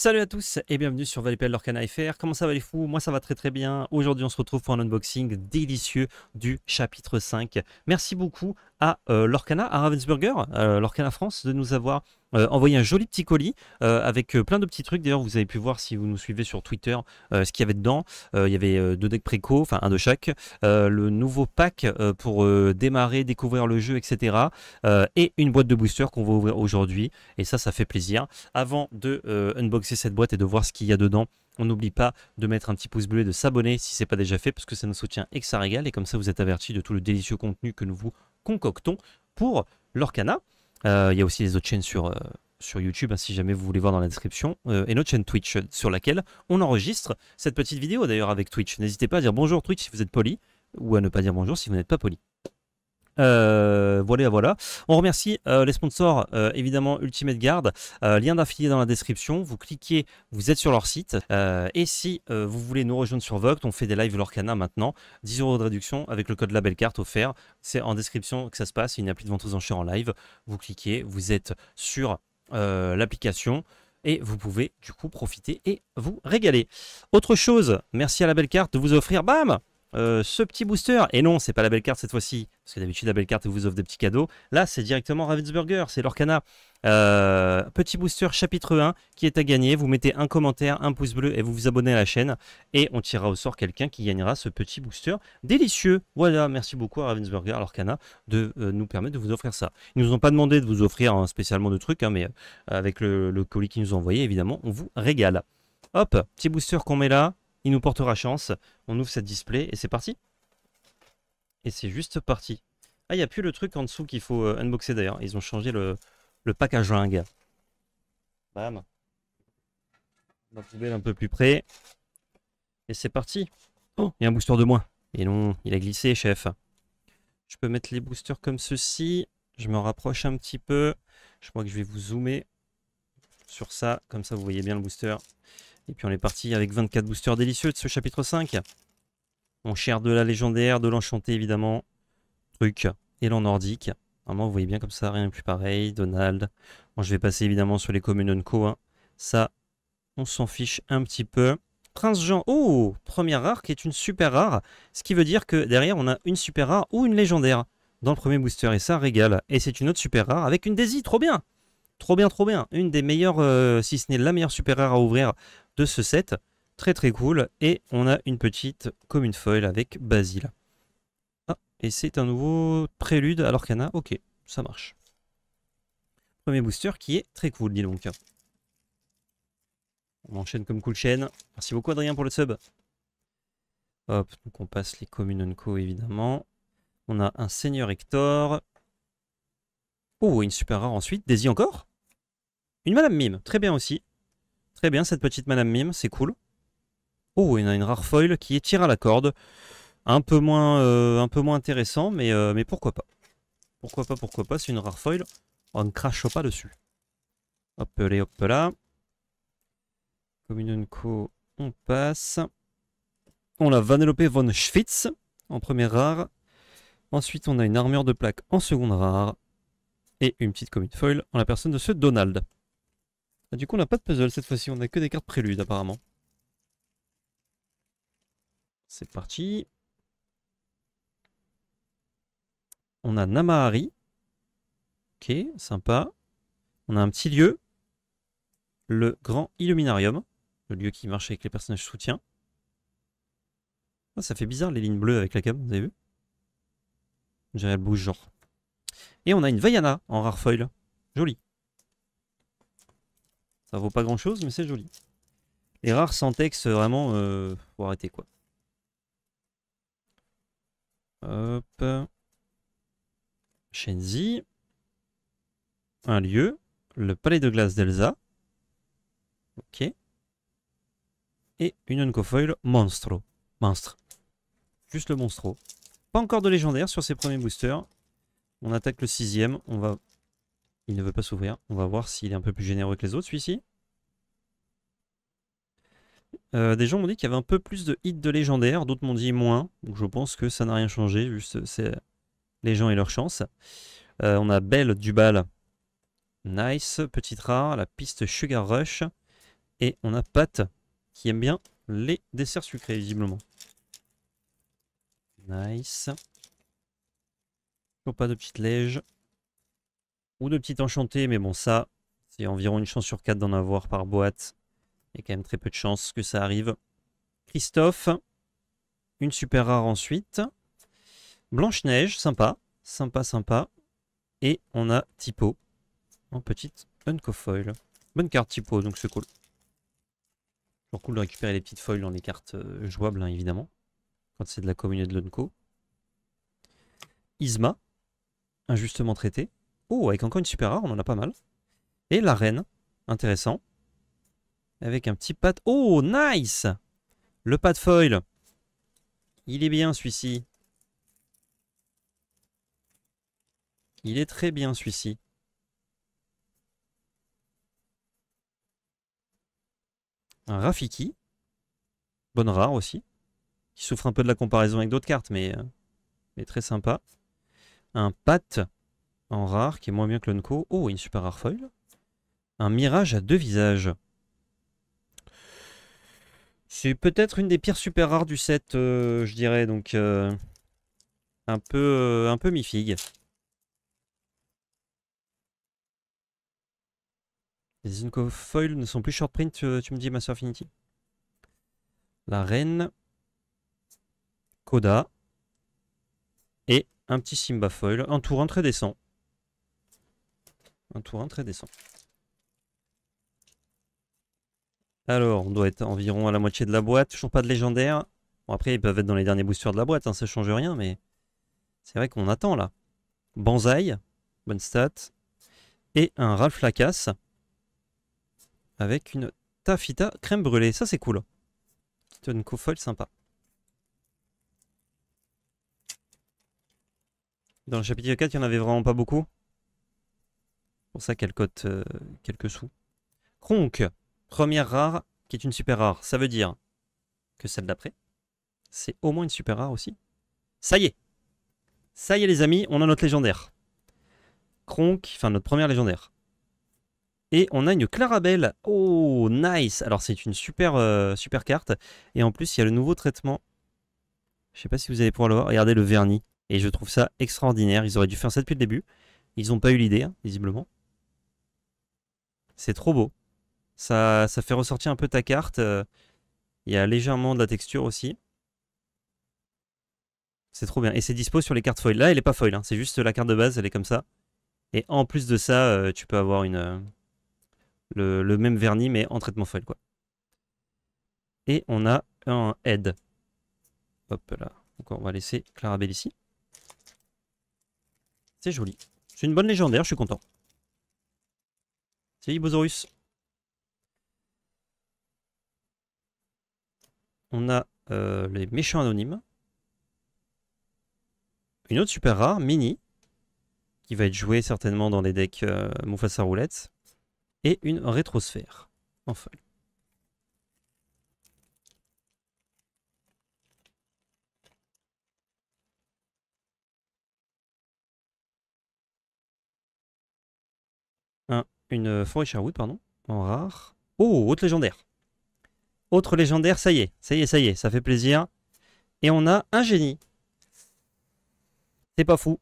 Salut à tous et bienvenue sur ValéPL Lorcana FR. Comment ça va les fous Moi ça va très très bien. Aujourd'hui on se retrouve pour un unboxing délicieux du chapitre 5. Merci beaucoup à euh, Lorcana, à Ravensburger, euh, Lorcana France, de nous avoir euh, envoyé un joli petit colis avec plein de petits trucs. D'ailleurs, vous avez pu voir si vous nous suivez sur Twitter ce qu'il y avait dedans. il y avait deux decks préco, enfin un de chaque, le nouveau pack pour démarrer, découvrir le jeu, etc. et une boîte de booster qu'on va ouvrir aujourd'hui. Et ça, ça fait plaisir. Avant de unboxer cette boîte et de voir ce qu'il y a dedans. On n'oublie pas de mettre un petit pouce bleu et de s'abonner si ce n'est pas déjà fait, parce que ça nous soutient et que ça régale. Et comme ça, vous êtes averti de tout le délicieux contenu que nous vous concoctons pour l'Orcana. Euh, il y a aussi les autres chaînes sur, euh, sur YouTube, hein, si jamais vous voulez voir dans la description, euh, et notre chaîne Twitch sur laquelle on enregistre cette petite vidéo d'ailleurs avec Twitch. N'hésitez pas à dire bonjour Twitch si vous êtes poli, ou à ne pas dire bonjour si vous n'êtes pas poli. Euh, voilà, voilà. On remercie euh, les sponsors, euh, évidemment Ultimate Guard. lien d'affilié dans la description. Vous cliquez, vous êtes sur leur site. et si vous voulez nous rejoindre sur Voct, on fait des lives Lorcana maintenant. 10 euros de réduction avec le code carte offert. C'est en description que ça se passe. Il n'y a plus de vente aux enchères en live. Vous cliquez, vous êtes sur l'application et vous pouvez du coup profiter et vous régaler. Autre chose, merci à la belle carte de vous offrir, bam, euh, ce petit booster. Et non, c'est pas la belle carte cette fois-ci, parce que d'habitude la belle carte vous offre des petits cadeaux. Là, c'est directement Ravensburger, c'est l'Orcana. Euh, petit booster chapitre 1 qui est à gagner. Vous mettez un commentaire, un pouce bleu et vous vous abonnez à la chaîne. Et on tirera au sort quelqu'un qui gagnera ce petit booster délicieux. Voilà, merci beaucoup à Ravensburger, à l'Orcana, de euh, nous permettre de vous offrir ça. Ils nous ont pas demandé de vous offrir hein, spécialement de trucs, hein, mais avec le, le colis qu'ils nous ont envoyé, évidemment, on vous régale. Hop, petit booster qu'on met là. Il nous portera chance. On ouvre cette display et c'est parti. Et c'est juste parti. Ah, il n'y a plus le truc en dessous qu'il faut euh, unboxer d'ailleurs. Ils ont changé le, le packaging. Bam. La poubelle un peu plus près. Et c'est parti. Oh, il y a un booster de moins. Et non, il a glissé, chef. Je peux mettre les boosters comme ceci. Je me rapproche un petit peu. Je crois que je vais vous zoomer sur ça. Comme ça, vous voyez bien le booster. Et puis on est parti avec 24 boosters délicieux de ce chapitre 5. Mon cher de la légendaire, de l'enchanté évidemment, truc, élan nordique. Normalement, vous voyez bien comme ça, rien de plus pareil. Donald. je vais passer évidemment sur les communes co. Hein. Ça, on s'en fiche un petit peu. Prince Jean, oh Première rare qui est une super rare. Ce qui veut dire que derrière, on a une super rare ou une légendaire dans le premier booster. Et ça régale. Et c'est une autre super rare avec une Daisy, trop bien Trop bien, trop bien. Une des meilleures, euh, si ce n'est la meilleure super rare à ouvrir de ce set. Très très cool. Et on a une petite commune foil avec Basile. Ah, et c'est un nouveau prélude à a Ok, ça marche. Premier booster qui est très cool, dis donc. On enchaîne comme cool chaîne. Merci beaucoup Adrien pour le sub. Hop, donc on passe les communes Co évidemment. On a un Seigneur Hector. Oh, une super rare ensuite. Daisy encore une Madame Mime, très bien aussi. Très bien cette petite Madame Mime, c'est cool. Oh, il y a une rare foil qui étire à la corde. Un peu moins, euh, un peu moins intéressant, euh, mais, pourquoi pas. Pourquoi pas, pourquoi pas, c'est une rare foil. On ne crache pas dessus. Hop là, hop là. Commune Co, on passe. On a Vanellope von Schwitz en première rare. Ensuite, on a une armure de plaque en seconde rare. Et une petite commune foil en la personne de ce Donald. Ah, du coup, on n'a pas de puzzle cette fois-ci, on a que des cartes préludes apparemment. C'est parti. On a Namahari. Ok, sympa. On a un petit lieu. Le Grand Illuminarium. Le lieu qui marche avec les personnages soutiens. Ah, ça fait bizarre les lignes bleues avec la cam, vous avez vu J'ai le bouge genre. Et on a une Vaiana en rare feuille, Jolie. Ça vaut pas grand chose, mais c'est joli. Les rares sans texte, vraiment, pour euh, arrêter quoi. Hop. Shenzi. Un lieu. Le palais de glace d'Elsa. Ok. Et une Uncofoil Monstro. Monstre. Juste le Monstro. Pas encore de légendaire sur ces premiers boosters. On attaque le sixième. On va il ne veut pas s'ouvrir. On va voir s'il est un peu plus généreux que les autres, celui-ci. Euh, des gens m'ont dit qu'il y avait un peu plus de hits de légendaire. d'autres m'ont dit moins. Donc je pense que ça n'a rien changé, juste c'est les gens et leur chance. Euh, on a Belle du bal. Nice, petite rare, la piste Sugar Rush. Et on a Pat qui aime bien les desserts sucrés, visiblement. Nice. Pour pas de petite lège. Ou de petites enchantées, mais bon, ça, c'est environ une chance sur quatre d'en avoir par boîte. Il y a quand même très peu de chances que ça arrive. Christophe, une super rare ensuite. Blanche-Neige, sympa, sympa, sympa. Et on a Typo en petite foil. Bonne carte Typo, donc c'est cool. Toujours cool de récupérer les petites foils dans les cartes euh, jouables, hein, évidemment, quand c'est de la communauté de l'unco. Isma, injustement traité. Oh, avec encore une super rare, on en a pas mal. Et la reine, intéressant. Avec un petit pat... Oh, nice Le pat foil. Il est bien, celui-ci. Il est très bien, celui-ci. Un Rafiki. Bonne rare aussi. Qui souffre un peu de la comparaison avec d'autres cartes, mais, euh, mais très sympa. Un Pat en rare, qui est moins bien que l'Unco. Oh, une super rare foil. Un mirage à deux visages. C'est peut-être une des pires super rares du set, euh, je dirais, donc euh, un peu, euh, un peu mi fig Les Unco foils ne sont plus short print, tu, me dis, Master Infinity. La reine, Koda, et un petit Simba Foil, un tour très décent. Un tour 1 très décent. Alors, on doit être environ à la moitié de la boîte. Toujours pas de légendaire. Bon, après, ils peuvent être dans les derniers boosters de la boîte. Hein, ça change rien, mais... C'est vrai qu'on attend, là. Banzai. Bonne stat. Et un Ralph Lacasse. Avec une Tafita crème brûlée. Ça, c'est cool. Une foil sympa. Dans le chapitre 4, il n'y en avait vraiment pas beaucoup pour ça qu'elle cote euh, quelques sous. Kronk, première rare qui est une super rare. Ça veut dire que celle d'après, c'est au moins une super rare aussi. Ça y est Ça y est les amis, on a notre légendaire. Kronk, enfin notre première légendaire. Et on a une Clarabelle. Oh, nice Alors c'est une super, euh, super carte. Et en plus, il y a le nouveau traitement. Je sais pas si vous allez pouvoir le voir. Regardez le vernis. Et je trouve ça extraordinaire. Ils auraient dû faire ça depuis le début. Ils n'ont pas eu l'idée, hein, visiblement. C'est trop beau. Ça, ça fait ressortir un peu ta carte. Euh, il y a légèrement de la texture aussi. C'est trop bien. Et c'est dispo sur les cartes foil. Là, elle n'est pas foil. Hein. C'est juste la carte de base. Elle est comme ça. Et en plus de ça, euh, tu peux avoir une, euh, le, même vernis, mais en traitement foil. Quoi. Et on a un head. Hop là. on va laisser Clarabelle ici. C'est joli. C'est une bonne légendaire, je suis content. On a euh, les méchants anonymes. Une autre super rare, Mini, qui va être jouée certainement dans les decks euh, face à Roulette. Et une rétrosphère, enfin. Une forêt Sherwood, pardon. En rare. Oh, autre légendaire. Autre légendaire, ça y est, ça y est, ça y est, ça fait plaisir. Et on a un génie. C'est pas fou.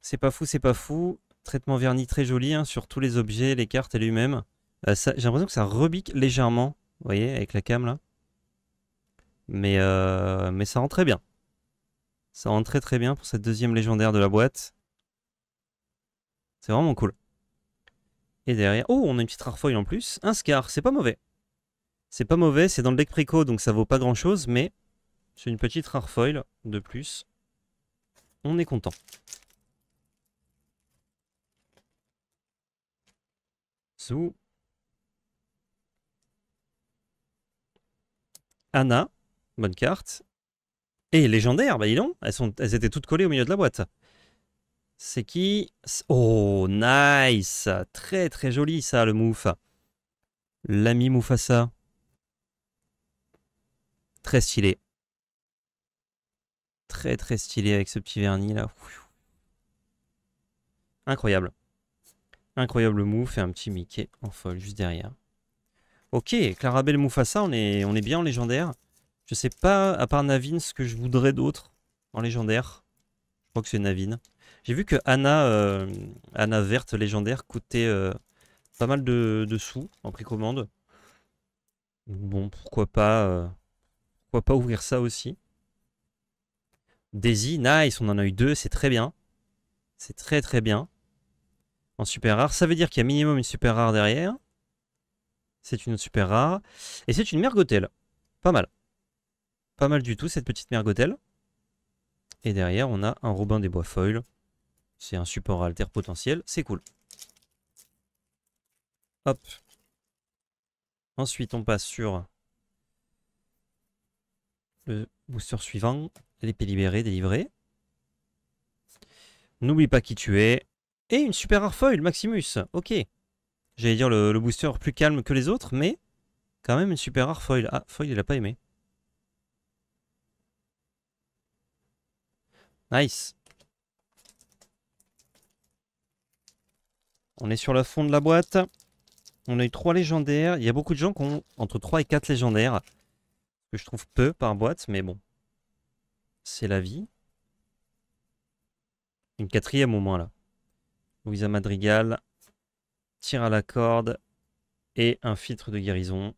C'est pas fou, c'est pas fou. Traitement vernis très joli hein, sur tous les objets, les cartes et lui-même. Euh, j'ai l'impression que ça rebique légèrement, vous voyez, avec la cam là. Mais, euh, mais ça rend très bien. Ça rend très très bien pour cette deuxième légendaire de la boîte. C'est vraiment cool. Et derrière... Oh, on a une petite rare en plus. Un Scar, c'est pas mauvais. C'est pas mauvais, c'est dans le deck préco, donc ça vaut pas grand-chose, mais c'est une petite rare de plus. On est content. Sous. Anna, bonne carte. Et légendaire, bah ils donc, elles, sont, elles étaient toutes collées au milieu de la boîte. C'est qui Oh, nice Très très joli ça, le mouf. L'ami Mufasa. Très stylé. Très très stylé avec ce petit vernis là. Incroyable. Incroyable mouf et un petit Mickey en folle juste derrière. Ok, Clarabelle Mufasa, on est, on est bien en légendaire. Je sais pas, à part Navin, ce que je voudrais d'autre en légendaire. Je crois que c'est Navin. J'ai vu que Anna, euh, Anna verte légendaire coûtait euh, pas mal de, sous en prix commande. Bon, pourquoi pas, euh, pourquoi pas ouvrir ça aussi. Daisy, nice, on en a eu deux, c'est très bien. C'est très très bien. En super rare, ça veut dire qu'il y a minimum une super rare derrière. C'est une super rare. Et c'est une mergotelle. Pas mal. Pas mal du tout cette petite mergotelle. Et derrière, on a un Robin des Bois foils. C'est un support alter potentiel, c'est cool. Hop. Ensuite, on passe sur le booster suivant, l'épée libérée, délivrée. N'oublie pas qui tu es. Et une super rare foil, Maximus. Ok. J'allais dire le, booster plus calme que les autres, mais quand même une super rare foil. Ah, foil, il a pas aimé. Nice. On est sur le fond de la boîte. On a eu 3 légendaires. Il y a beaucoup de gens qui ont entre 3 et 4 légendaires. Que je trouve peu par boîte, mais bon. C'est la vie. Une quatrième au moins là. Louisa Madrigal. Tire à la corde. Et un filtre de guérison.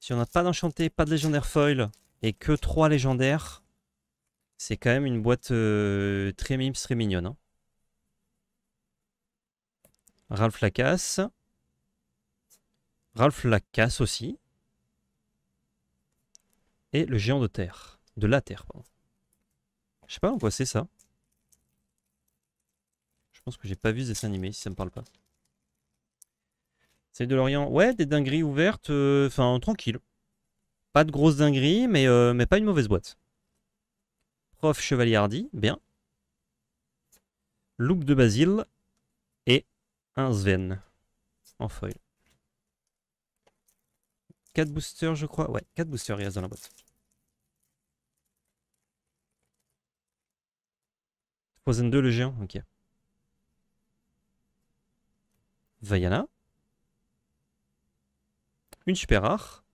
Si on n'a pas d'enchanté, pas de légendaire foil et que 3 légendaires, c'est quand même une boîte euh, très mime, très mignonne. Hein. Ralph Lacasse. Ralph Lacasse aussi. Et le géant de terre. De la terre, pardon. Je sais pas en quoi c'est ça. Je pense que j'ai pas vu ce dessin animé si ça me parle pas. C'est de l'Orient. Ouais, des dingueries ouvertes. Euh, enfin, tranquille. Pas de grosses dingueries, mais, euh, mais pas une mauvaise boîte. Prof Chevalier Hardy, bien. Loupe de Basile, un Sven en foil. 4 boosters, je crois. Ouais, 4 boosters, il reste dans la boîte. Frozen 2, le géant, ok. Vaiana. Une super rare.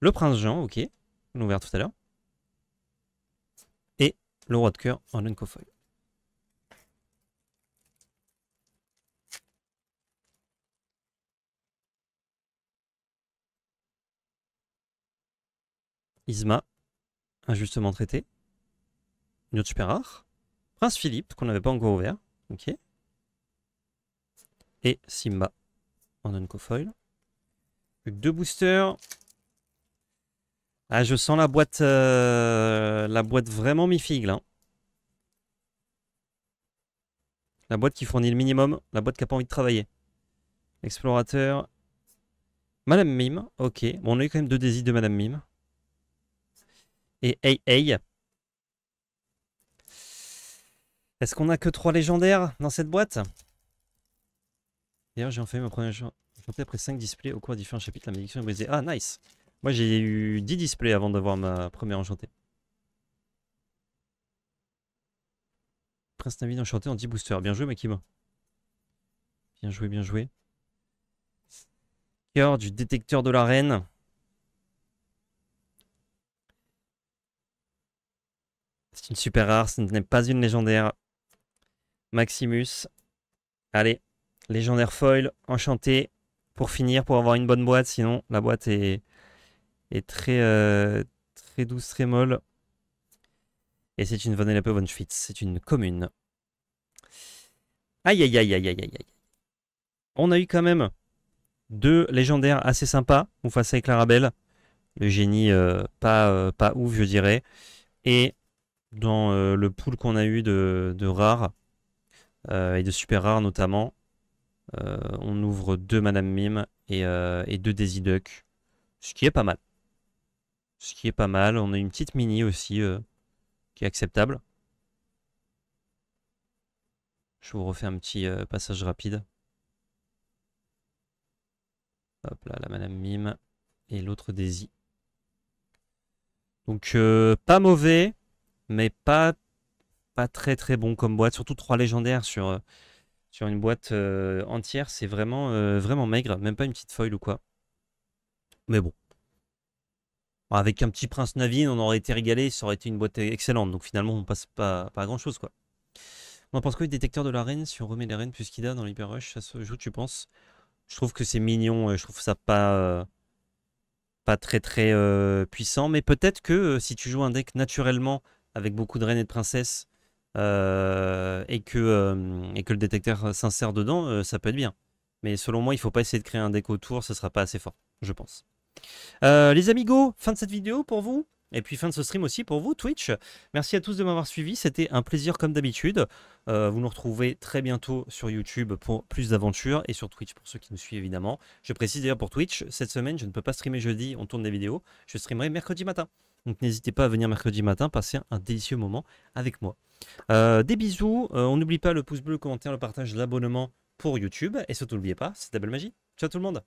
Le prince Jean, ok. On l'a ouvert tout à l'heure. Et le roi de cœur en un foil Isma, injustement traité. super rare. Prince Philippe, qu'on n'avait pas encore ouvert. Ok. Et Simba, en non cofoil, deux boosters. Ah, je sens la boîte, euh, la boîte vraiment mi figle, là. La boîte qui fournit le minimum, la boîte qui n'a pas envie de travailler. Explorateur. Madame Mime, ok. Bon, on a eu quand même deux désirs de Madame Mime et hey. Est-ce qu'on a que 3 légendaires dans cette boîte D'ailleurs, j'ai en fait ma première enchantée après 5 displays au cours de différents chapitres. La malédiction est brisée. Ah, nice Moi, j'ai eu 10 displays avant d'avoir ma première enchantée. Prince Navide enchanté en 10 boosters. Bien joué, Makima Bien joué, bien joué. Cœur du détecteur de la reine. C'est une super rare, ce n'est pas une légendaire. Maximus. Allez, légendaire foil, enchanté. Pour finir, pour avoir une bonne boîte, sinon la boîte est, très, euh, très douce, très molle. Et c'est une peu von Schwitz, c'est une commune. Aïe aïe aïe aïe aïe aïe On a eu quand même deux légendaires assez sympas, face ça avec Clarabelle, le génie euh, pas, euh, pas ouf je dirais, et dans euh, le pool qu'on a eu de, rares euh, et de super rares notamment. Euh, on ouvre deux Madame Mime et, et deux Daisy Duck, ce qui est pas mal. Ce qui est pas mal. On a une petite mini aussi qui est acceptable. Je vous refais un petit passage rapide. Hop là, la Madame Mime et l'autre Daisy. Donc pas mauvais mais pas, pas très très bon comme boîte, surtout trois légendaires sur, euh, sur une boîte euh, entière, c'est vraiment, euh, vraiment maigre, même pas une petite foil ou quoi. Mais bon. avec un petit prince Navin, on aurait été régalé, ça aurait été une boîte excellente, donc finalement on passe pas, pas à grand chose quoi. On pense quoi le détecteur de la reine si on remet les reines plus qu'il a dans l'hyper rush Ça se joue, tu penses Je trouve que c'est mignon, je trouve ça pas, pas très très puissant, mais peut-être que si tu joues un deck naturellement avec beaucoup de reines et de princesses euh, et, que, euh, et que le détecteur s'insère dedans, euh, ça peut être bien. Mais selon moi, il ne faut pas essayer de créer un déco autour, ce ne sera pas assez fort, je pense. les amigos, fin de cette vidéo pour vous. Et puis fin de ce stream aussi pour vous, Twitch. Merci à tous de m'avoir suivi, c'était un plaisir comme d'habitude. vous nous retrouvez très bientôt sur YouTube pour plus d'aventures et sur Twitch pour ceux qui nous suivent évidemment. Je précise d'ailleurs pour Twitch, cette semaine je ne peux pas streamer jeudi, on tourne des vidéos, je streamerai mercredi matin. Donc n'hésitez pas à venir mercredi matin, passer un délicieux moment avec moi. Euh, des bisous, euh, on n'oublie pas le pouce bleu, le commentaire, le partage, l'abonnement pour YouTube. Et surtout n'oubliez pas, c'est la belle magie. Ciao tout le monde